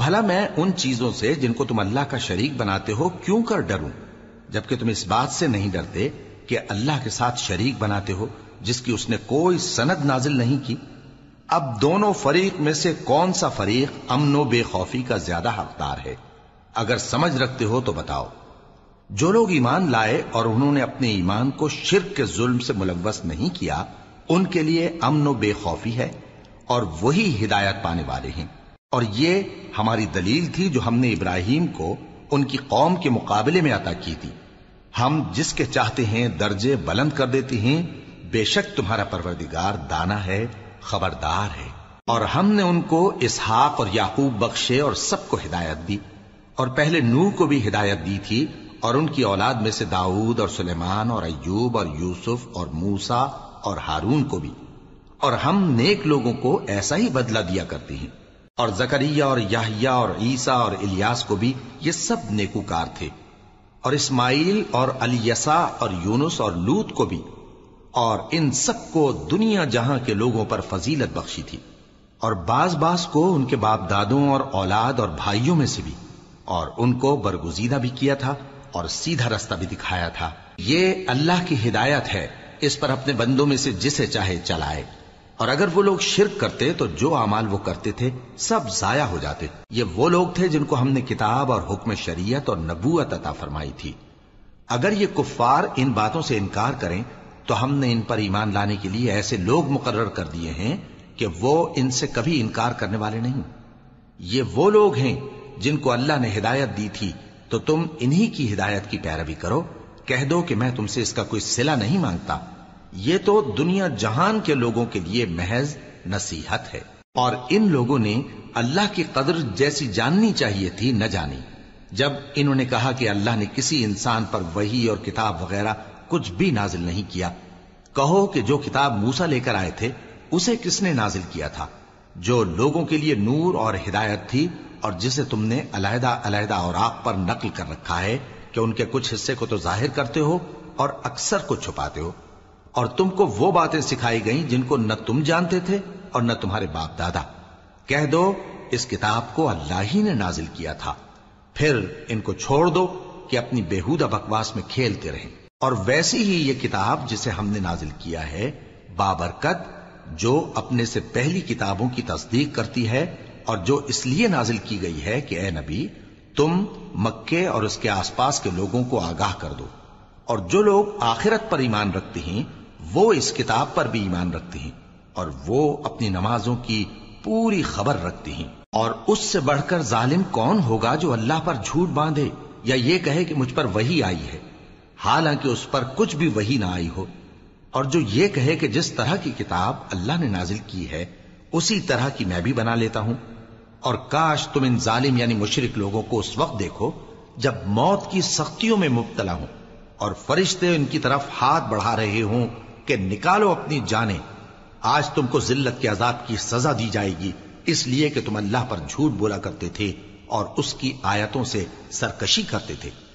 भला मैं उन चीजों से जिनको तुम अल्लाह का शरीक बनाते हो क्यों कर डरू जबकि तुम इस बात से नहीं डरते कि अल्लाह के साथ शरीक बनाते हो जिसकी उसने कोई सनद नाजिल नहीं की अब दोनों फरीक में से कौन सा फरीक अमनो बेखौफी का ज्यादा हकदार है अगर समझ रखते हो तो बताओ जो लोग ईमान लाए और उन्होंने अपने ईमान को शिरक के जुल्म से मुलवस नहीं किया उनके लिए अमन बेखौफी है और वही हिदायत पाने वाले हैं और ये हमारी दलील थी जो हमने इब्राहिम को उनकी कौम के मुकाबले में अता की थी हम जिसके चाहते हैं दर्जे बुलंद कर देते हैं बेशक तुम्हारा परवरदिगार दाना है खबरदार है और हमने उनको इसहाक और याकूब बख्शे और सबको हिदायत दी और पहले नूह को भी हिदायत दी थी और उनकी औलाद में से दाऊद और सुलेमान और अयूब और यूसुफ और मूसा और हारून को भी और हम नेक लोगों को ऐसा ही बदला दिया करते हैं और जकरिया और याहिया और ईसा और इलियास को भी ये सब नेकूकार थे और इस्माइल और अलीसा और यूनुस और लूत को भी और इन सब को दुनिया जहां के लोगों पर फजीलत बख्शी थी और बाज बास को उनके बाप दादों और औलाद और भाइयों में से भी और उनको बरगुजीदा भी किया था और सीधा रास्ता भी दिखाया था ये अल्लाह की हिदायत है इस पर अपने बंदों में से जिसे चाहे चलाए और अगर वो लोग शिरक करते तो जो अमाल वो करते थे सब जाया हो जाते ये वो लोग थे जिनको हमने किताब और हुक्म शरीयत और नबूत अता फरमाई थी अगर ये कुफार इन बातों से इनकार करें तो हमने इन पर ईमान लाने के लिए ऐसे लोग मुकर्र कर दिए हैं कि वो इनसे कभी इनकार करने वाले नहीं ये वो लोग हैं जिनको अल्लाह ने हिदायत दी थी तो तुम इन्हीं की हिदायत की पैरवी करो कह दो कि मैं तुमसे इसका कोई सिला नहीं मांगता ये तो दुनिया जहान के लोगों के लिए महज नसीहत है और इन लोगों ने अल्लाह की कदर जैसी जाननी चाहिए थी न जानी जब इन्होंने कहा कि अल्लाह ने किसी इंसान पर वही और किताब वगैरह कुछ भी नाजिल नहीं किया कहो कि जो किताब मूसा लेकर आए थे उसे किसने नाजिल किया था जो लोगों के लिए नूर और हिदायत थी और जिसे तुमने अलहदा अलहदा और आग पर नकल कर रखा है कि उनके कुछ हिस्से को तो जाहिर करते हो और अक्सर को छुपाते हो और तुमको वो बातें सिखाई गई जिनको न तुम जानते थे और न तुम्हारे बाप दादा कह दो इस किताब को अल्लाह ही ने नाजिल किया था फिर इनको छोड़ दो कि अपनी बेहूदा बकवास में खेलते रहें और वैसी ही ये किताब जिसे हमने नाजिल किया है बाबरकत जो अपने से पहली किताबों की तस्दीक करती है और जो इसलिए नाजिल की गई है कि ए नबी तुम मक्के और उसके आसपास के लोगों को आगाह कर दो और जो लोग आखिरत पर ईमान रखते हैं वो इस किताब पर भी ईमान रखती हैं और वो अपनी नमाजों की पूरी खबर रखती हैं और उससे बढ़कर जालिम कौन होगा जो अल्लाह पर झूठ बांधे या ये कहे कि मुझ पर वही आई है हालांकि उस पर कुछ भी वही ना आई हो और जो ये कहे कि जिस तरह की किताब अल्लाह ने नाजिल की है उसी तरह की मैं भी बना लेता हूं और काश तुम इन जालिम यानी मुशरक लोगों को उस वक्त देखो जब मौत की सख्तियों में मुबतला हो और फरिश्ते इनकी तरफ हाथ बढ़ा रहे हों कि निकालो अपनी जाने आज तुमको जिल्लत के अजाब की सजा दी जाएगी इसलिए कि तुम अल्लाह पर झूठ बोला करते थे और उसकी आयतों से सरकशी करते थे